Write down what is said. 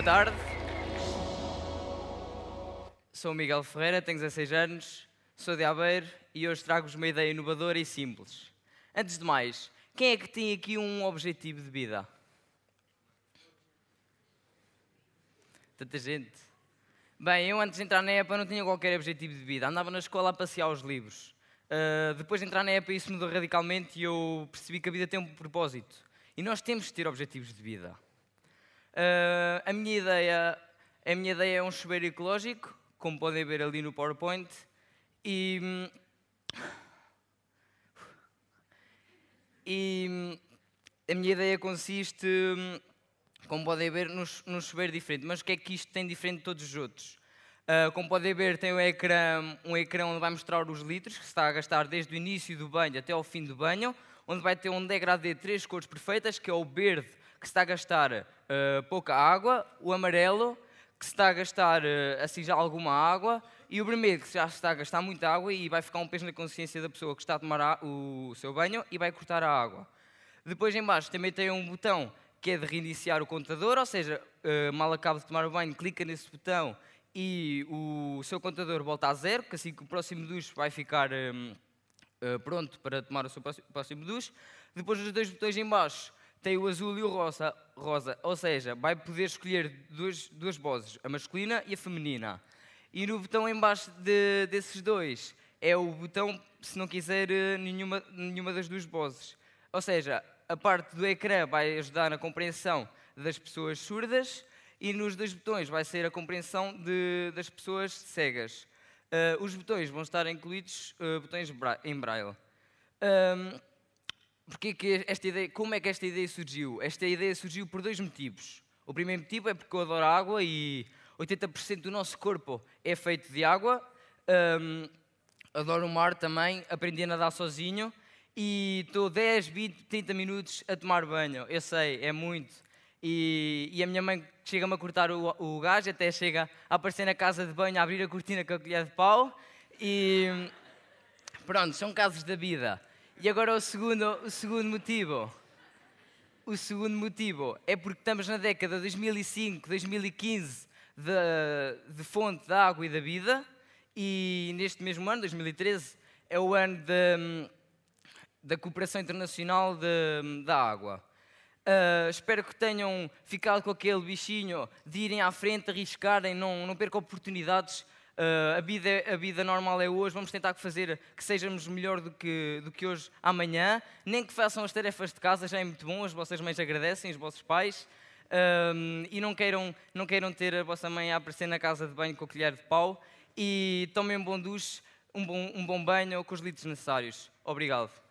Boa tarde. Sou Miguel Ferreira, tenho 16 anos, sou de Aveiro e hoje trago-vos uma ideia inovadora e simples. Antes de mais, quem é que tem aqui um objetivo de vida? Tanta gente. Bem, eu antes de entrar na EPA não tinha qualquer objetivo de vida. Andava na escola a passear os livros. Uh, depois de entrar na EPA isso mudou radicalmente e eu percebi que a vida tem um propósito. E nós temos de ter objetivos de vida. Uh, a, minha ideia, a minha ideia é um chuveiro ecológico, como podem ver ali no PowerPoint, e. E a minha ideia consiste, como podem ver, num, chuveiro diferente. Mas o que é que isto tem diferente de todos os outros? Uh, como podem ver, tem um ecrã, um ecrã onde vai mostrar os litros que se está a gastar desde o início do banho até ao fim do banho, onde vai ter um degradê de três cores perfeitas, que é o verde, que está a gastar uh, pouca água, o amarelo, que está a gastar uh, assim já alguma água, e o vermelho, que já está a gastar muita água e vai ficar um peso na consciência da pessoa que está a tomar o seu banho e vai cortar a água. Depois, embaixo também tem um botão que é de reiniciar o contador, ou seja, uh, mal acaba de tomar o banho, clica nesse botão e o seu contador volta a zero, que assim que o próximo duche vai ficar um, uh, pronto para tomar o seu próximo duche. Depois, os dois botões embaixo tem o azul e o rosa, rosa ou seja, vai poder escolher duas, duas vozes, a masculina e a feminina. E no botão embaixo de, desses dois é o botão se não quiser eh, nenhuma, nenhuma das duas vozes. Ou seja, a parte do ecrã vai ajudar na compreensão das pessoas surdas e nos dois botões vai ser a compreensão de, das pessoas cegas. Uh, os botões vão estar incluídos uh, botões em braille. Um, porque que esta ideia, como é que esta ideia surgiu? Esta ideia surgiu por dois motivos. O primeiro motivo é porque eu adoro água e 80% do nosso corpo é feito de água. Um, adoro o mar também, aprendi a nadar sozinho e estou 10, 20, 30 minutos a tomar banho. Eu sei, é muito. E, e a minha mãe chega-me a cortar o, o gás, até chega a aparecer na casa de banho, a abrir a cortina com a colher de pau. E hum, pronto, são casos da vida. E agora o segundo, o segundo motivo. O segundo motivo é porque estamos na década de 2005, 2015 de, de fonte da água e da vida e neste mesmo ano, 2013, é o ano de, da cooperação internacional de, da água. Uh, espero que tenham ficado com aquele bichinho de irem à frente, arriscarem, não, não percam oportunidades Uh, a, vida, é, a vida normal é hoje, vamos tentar fazer que sejamos melhor do que, do que hoje amanhã. Nem que façam as tarefas de casa, já é muito bom, as vossas mães agradecem, os vossos pais. Um, ah, e não queiram, não queiram ter a vossa mãe a aparecer na casa de banho com o colher de pau. E tomem um bom duche, um bom, um bom banho com os litros necessários. Obrigado.